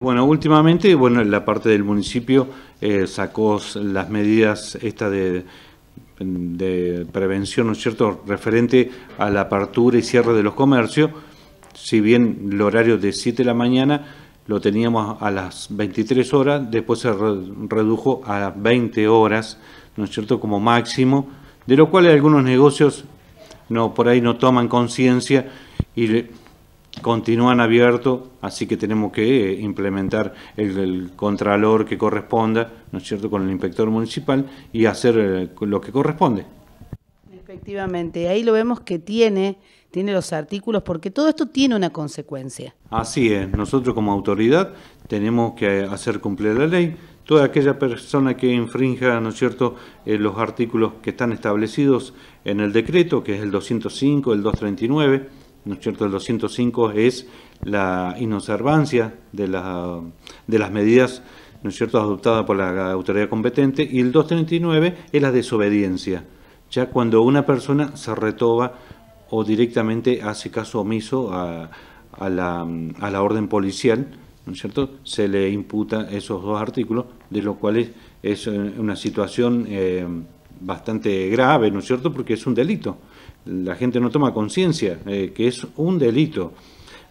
Bueno, últimamente, bueno, la parte del municipio eh, sacó las medidas esta de, prevención, ¿no es cierto?, referente a la apertura y cierre de los comercios, si bien el horario de 7 de la mañana lo teníamos a las 23 horas, después se redujo a las 20 horas, ¿no es cierto?, como máximo, de lo cual algunos negocios no por ahí no toman conciencia y continúan abiertos, así que tenemos que eh, implementar el, contralor que corresponda, ¿no es cierto?, con el inspector municipal y hacer eh, lo que corresponde. Efectivamente, ahí lo vemos que tiene, tiene los artículos, porque todo esto tiene una consecuencia. Así es, nosotros como autoridad tenemos que eh, hacer cumplir la ley, toda aquella persona que infrinja, ¿no es cierto?, los artículos que están establecidos en el decreto, que es el 205, el 239, ¿no es cierto? El 205 es la inobservancia de, de las medidas, ¿no es cierto?, adoptadas por la autoridad competente y el 239 es la desobediencia, ya cuando una persona se retoba o directamente hace caso omiso a, la, a la orden policial, ¿no es cierto? Se le imputa esos dos artículos, de los cuales es eh, una situación eh, bastante grave, ¿no es cierto? Porque es un delito la gente no toma conciencia eh, que es un delito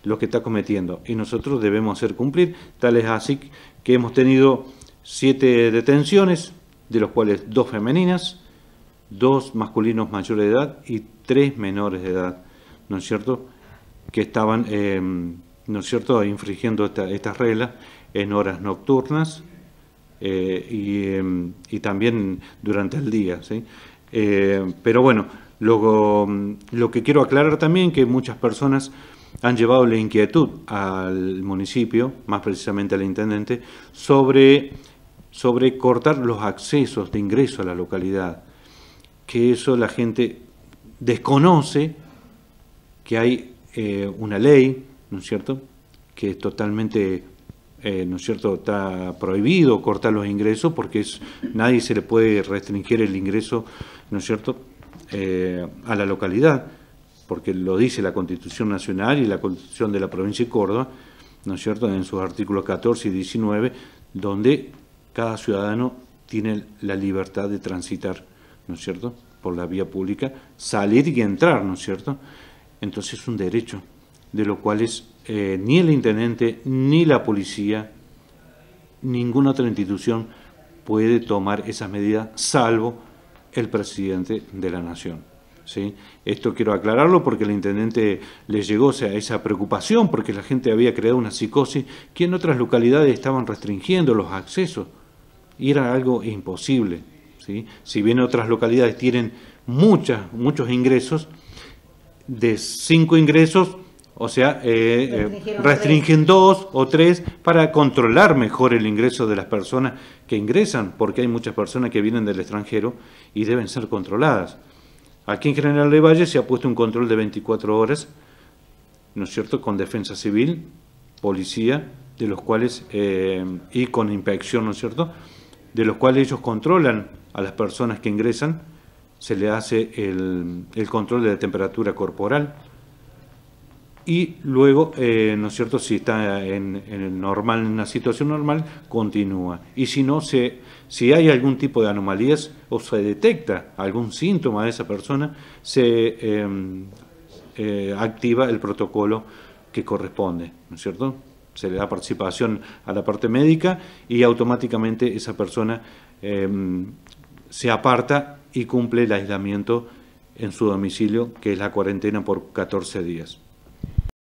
lo que está cometiendo y nosotros debemos hacer cumplir. Tal es así que hemos tenido siete detenciones, de los cuales dos femeninas, dos masculinos mayores de edad y tres menores de edad, ¿no es cierto?, que estaban, eh, ¿no es cierto?, infringiendo estas reglas en horas nocturnas eh, y, em, y, también durante el día, ¿sí? pero bueno, lo, mm, lo que quiero aclarar también que muchas personas han llevado la inquietud al municipio, más precisamente al intendente, sobre, sobre cortar los accesos de ingreso a la localidad, que eso la gente desconoce que hay eh, una ley, ¿no es cierto?, que es totalmente, eh, ¿no es cierto?, está prohibido cortar los ingresos porque es, nadie se le puede restringir el ingreso, ¿no es cierto?, eh, a la localidad, porque lo dice la Constitución Nacional y la Constitución de la provincia de Córdoba, ¿no es cierto?, en sus artículos 14 y 19, donde cada ciudadano tiene la libertad de transitar, ¿no es cierto?, por la vía pública, salir y entrar, ¿no es cierto? Entonces es un derecho, de lo cual es eh, ni el intendente, ni la policía, ninguna otra institución puede tomar esas medidas, salvo el presidente de la Nación. ¿sí? Esto quiero aclararlo porque el intendente le llegó esa preocupación porque la gente había creado una psicosis que en otras localidades estaban restringiendo los accesos era algo imposible. Si bien otras localidades tienen muchas, muchos ingresos, de cinco ingresos, o sea, eh, eh, restringen dos o tres para controlar mejor el ingreso de las personas que ingresan, porque hay muchas personas que vienen del extranjero y deben ser controladas. Aquí en General de Valle se ha puesto un control de 24 horas, ¿no es cierto?, con defensa civil, policía, de los cuales, eh, y con inspección, ¿no es cierto?, de los cuales ellos controlan a las personas que ingresan, se le hace el, el control de la temperatura corporal, y luego, eh, ¿no es cierto?, si está en, el normal, en una situación normal, continúa. Y si no, se, si hay algún tipo de anomalías o se detecta algún síntoma de esa persona, se em, eh, activa el protocolo que corresponde, ¿no es cierto? Se le da participación a la parte médica y automáticamente esa persona em, se aparta y cumple el aislamiento en su domicilio, que es la cuarentena por 14 días.